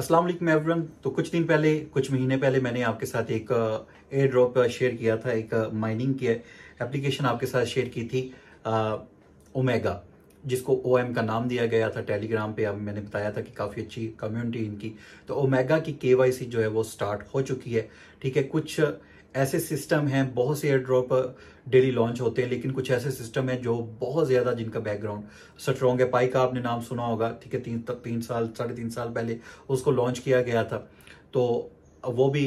अस्सलाम वालेकुम एवरीवन तो कुछ दिन पहले कुछ महीने पहले मैंने आपके साथ एक एयर ड्रॉप शेयर किया था एक माइनिंग uh, की एप्लीकेशन आपके साथ शेयर की थी ओमेगा uh, जिसको ओ का नाम दिया गया था टेलीग्राम पे अब मैंने बताया था कि काफ़ी अच्छी कम्युनिटी इनकी तो ओमेगा की के जो है वो स्टार्ट हो चुकी है ठीक है कुछ ऐसे सिस्टम हैं बहुत से एयर ड्रॉप डेली लॉन्च होते हैं लेकिन कुछ ऐसे सिस्टम हैं जो बहुत ज़्यादा जिनका बैकग्राउंड स्ट्रॉन्ग है पाई का आपने नाम सुना होगा ठीक है तीन तक तीन साल साढ़े तीन साल पहले उसको लॉन्च किया गया था तो वो भी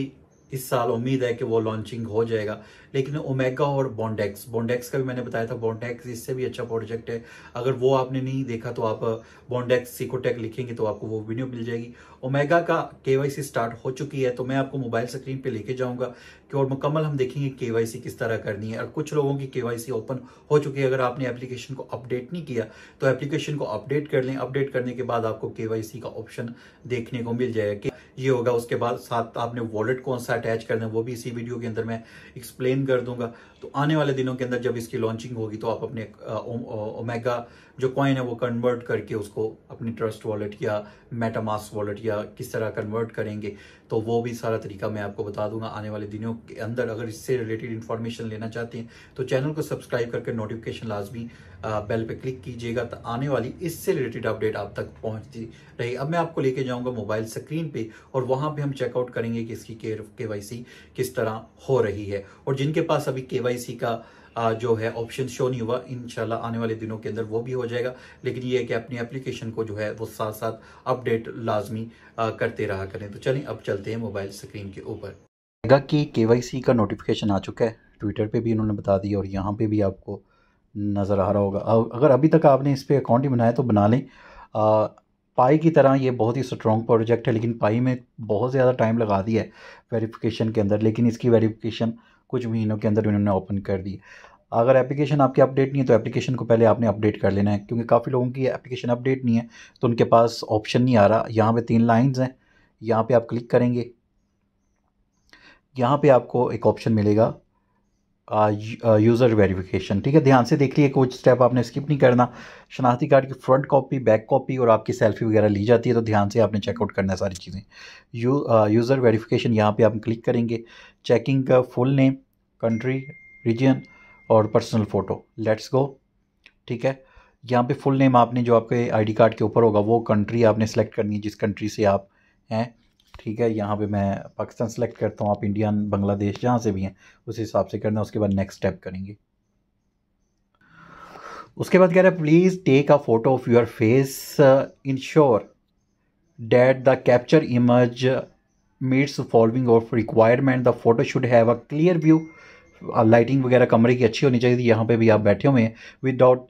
इस साल उम्मीद है कि वो लॉन्चिंग हो जाएगा लेकिन ओमेगा और बॉन्डेक्स बॉन्डेक्स का भी मैंने बताया था बॉन्डेक्स इससे भी अच्छा प्रोजेक्ट है अगर वो आपने नहीं देखा तो आप बॉन्डेक्स सिकोटेक लिखेंगे तो आपको वो वीडियो मिल जाएगी ओमेगा का केवाईसी स्टार्ट हो चुकी है तो मैं आपको मोबाइल स्क्रीन पर लेके जाऊंगा कि और मुकम्मल हम देखेंगे केवाईसी किस तरह करनी है और कुछ लोगों की केवाईसी ओपन हो चुकी है अगर आपने एप्लीकेशन को अपडेट नहीं किया तो एप्लीकेशन को अपडेट कर लें अपडेट करने के बाद आपको केवाईसी का ऑप्शन देखने को मिल जाएगा ये होगा उसके बाद साथ आपने वॉलेट कौन सा अटैच करना है वो भी इसी वीडियो के अंदर मैं एक्सप्लेन कर दूंगा तो आने वाले दिनों के अंदर जब इसकी लॉन्चिंग होगी तो आप अपने ओमेगा जो कॉइन है वो कन्वर्ट करके उसको अपनी ट्रस्ट वॉलेट या मेटामास वॉलेट या किस तरह कन्वर्ट करेंगे तो वो भी सारा तरीका मैं आपको बता दूंगा आने वाले दिनों के अंदर अगर इससे रिलेटेड इन्फॉर्मेशन लेना चाहते हैं तो चैनल को सब्सक्राइब करके नोटिफिकेशन लाजमी बेल पर क्लिक कीजिएगा तो आने वाली इससे रिलेटेड अपडेट आप तक पहुँचती रही अब मैं आपको लेके जाऊँगा मोबाइल स्क्रीन पर और वहाँ पर हम चेकआउट करेंगे कि इसकी के वाई किस तरह हो रही है और जिनके पास अभी के का जो है ऑप्शन शो नहीं हुआ इनशाला आने वाले दिनों के अंदर वो भी हो जाएगा लेकिन ये है कि अपनी एप्लीकेशन को जो है वो साथ साथ अपडेट लाजमी करते रहा करें तो चलें अब चलते हैं मोबाइल स्क्रीन के ऊपर कि के वाई का नोटिफिकेशन आ चुका है ट्विटर पे भी इन्होंने बता दिया और यहाँ पे भी आपको नज़र आ रहा होगा अगर अभी तक आपने इस पर अकाउंट ही बनाया तो बना लें आ, पाई की तरह ये बहुत ही स्ट्रॉन्ग प्रोजेक्ट है लेकिन पाई में बहुत ज़्यादा टाइम लगा दिया है वेरिफिकेशन के अंदर लेकिन इसकी वेरिफिकेशन कुछ महीनों के अंदर उन्होंने ओपन कर दी अगर एप्लीकेशन आपकी अपडेट नहीं है तो एप्लीकेशन को पहले आपने अपडेट कर लेना है क्योंकि काफ़ी लोगों की एप्लीकेशन अपडेट नहीं है तो उनके पास ऑप्शन नहीं आ रहा यहाँ पे तीन लाइंस हैं यहाँ पे आप क्लिक करेंगे यहाँ पे आपको एक ऑप्शन मिलेगा यूज़र वेरिफिकेशन ठीक है ध्यान से देख लीजिए कुछ स्टेप आपने स्किप नहीं करना शनाख्ती कार्ड की फ्रंट कॉपी बैक कॉपी और आपकी सेल्फी वगैरह ली जाती है तो ध्यान से आपने चेकआउट करना है सारी चीज़ें यू यूज़र वेरीफिकेशन यहाँ पर आप क्लिक करेंगे चेकिंग का फुल नेम कंट्री रीजन और पर्सनल फ़ोटो लेट्स गो ठीक है यहाँ पे फुल नेम आपने जो आपके आईडी कार्ड के ऊपर होगा वो कंट्री आपने सेलेक्ट करनी है जिस कंट्री से आप हैं ठीक है यहाँ पे मैं पाकिस्तान सेलेक्ट करता हूँ आप इंडियन बांग्लादेश जहाँ से भी हैं उस हिसाब से करना है उसके बाद नेक्स्ट स्टेप करेंगे उसके बाद कह रहे हैं please take a photo of your face ensure that the capture image meets following of requirement the photo should have a clear view lighting uh, वगैरह कमरे की अच्छी होनी चाहिए यहाँ पर भी आप बैठे हुए हैं विदाउट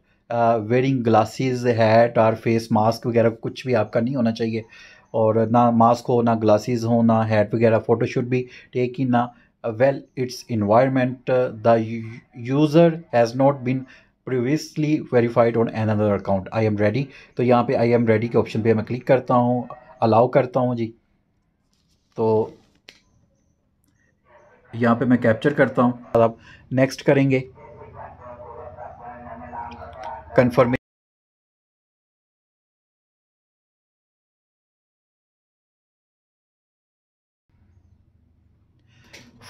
वेयरिंग ग्लासेस हैट और फेस मास्क वगैरह कुछ भी आपका नहीं होना चाहिए और ना मास्क हो ना ग्लासेस हो ना हैट वगैरह फ़ोटोशूट भी टेक इन ना well it's environment the user has not been previously verified on another account I am ready तो यहाँ पे आई एम रेडी के ऑप्शन पे मैं क्लिक करता हूँ अलाउ करता हूँ जी तो यहाँ पे मैं कैप्चर करता हूँ आप नेक्स्ट करेंगे confirmation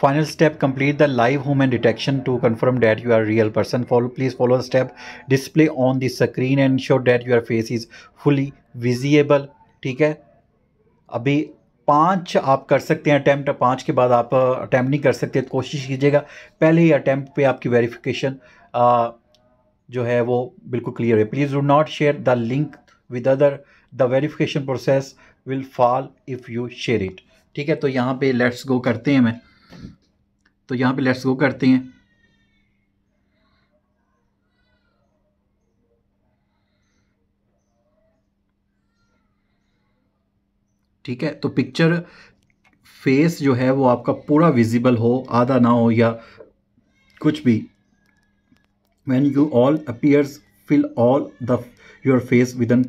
final step complete the live human detection to confirm that you are real person follow please follow the step display on the screen and show that your face is fully visible ठीक है अभी पाँच आप कर सकते हैं attempt पाँच के बाद आप अटैम्प्ट नहीं कर सकते तो कोशिश कीजिएगा पहले ही अटैम्प्ट पे आपकी वेरिफिकेशन जो है वो बिल्कुल क्लियर है please do not share the link with other the verification process will fall if you share it ठीक है तो यहाँ पे लेट्स गो करते हैं मैं तो यहाँ पे लेट्स गो करते हैं ठीक है तो पिक्चर फेस जो है वो आपका पूरा विजिबल हो आधा ना हो या कुछ भी when you all appears fill all the your face within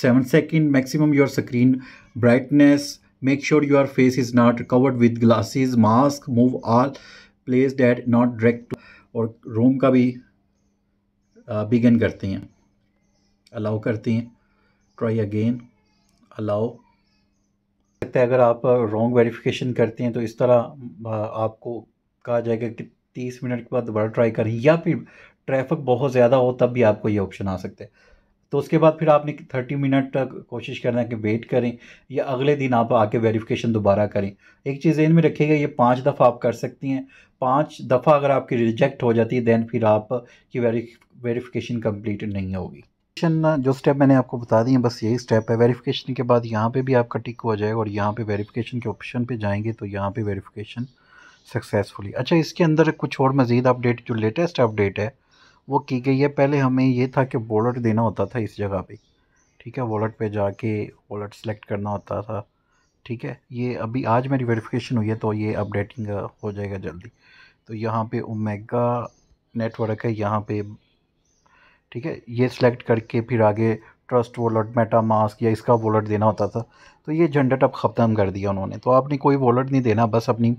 seven second maximum your screen brightness make sure your face is not covered with glasses mask move all place that not direct और room का भी begin करते हैं allow करते हैं try again allow लगता है अगर आप रॉन्ग वेरिफिकेशन करते हैं तो इस तरह आपको कहा जाएगा कि तीस मिनट के बाद दोबारा ट्राई करें या फिर ट्रैफिक बहुत ज़्यादा हो तब भी आपको ये ऑप्शन आ सकता है तो उसके बाद फिर आपने थर्टी मिनट तक कोशिश करना है कि वेट करें या अगले दिन आप आके वेरिफिकेशन दोबारा करें एक चीज़ इनमें रखिएगा ये पाँच दफ़ा आप कर सकती हैं पाँच दफ़ा अगर आपकी रिजेक्ट हो जाती है दैन फिर आप की वेरिफिकेशन कम्प्लीट नहीं होगी वेरिफिकेशन जो स्टेप मैंने आपको बता दी है बस यही स्टेप है वेरिफिकेशन के बाद यहाँ पे भी आपका टिक हो जाएगा और यहाँ पे वेरिफिकेशन के ऑप्शन पे जाएंगे तो यहाँ पे वेरिफिकेशन सक्सेसफुली अच्छा इसके अंदर कुछ और मज़ीद अपडेट जो लेटेस्ट अपडेट है वो की गई है पहले हमें ये था कि वॉलेट देना होता था इस जगह पर ठीक है वॉलेट पर जाके वॉलेट सेलेक्ट करना होता था ठीक है ये अभी आज मेरी वेरीफिकेशन हुई है तो ये अपडेटिंग हो जाएगा जल्दी तो यहाँ पर ओमेगा नेटवर्क है यहाँ पे ठीक है ये सिलेक्ट करके फिर आगे ट्रस्ट वॉलेट मेटा मास्क या इसका वॉलेट देना होता था तो ये झंडट अब ख़त्म कर दिया उन्होंने तो आपने कोई वॉलेट नहीं देना बस अपनी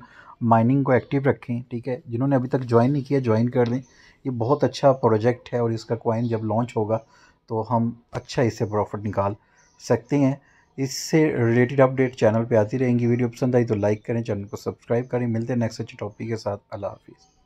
माइनिंग को एक्टिव रखें ठीक है जिन्होंने अभी तक ज्वाइन नहीं किया ज्वाइन कर लें ये बहुत अच्छा प्रोजेक्ट है और इसका कॉइन जब लॉन्च होगा तो हम अच्छा इससे प्रॉफिट निकाल सकते हैं इससे रिलेटेड अपडेट चैनल पे आती रहेंगी वीडियो पसंद आई तो लाइक करें चैनल को सब्सक्राइब करें मिलते हैं नेक्स्ट अच्छे टॉपिक के साथ अल्लाह हाफिज़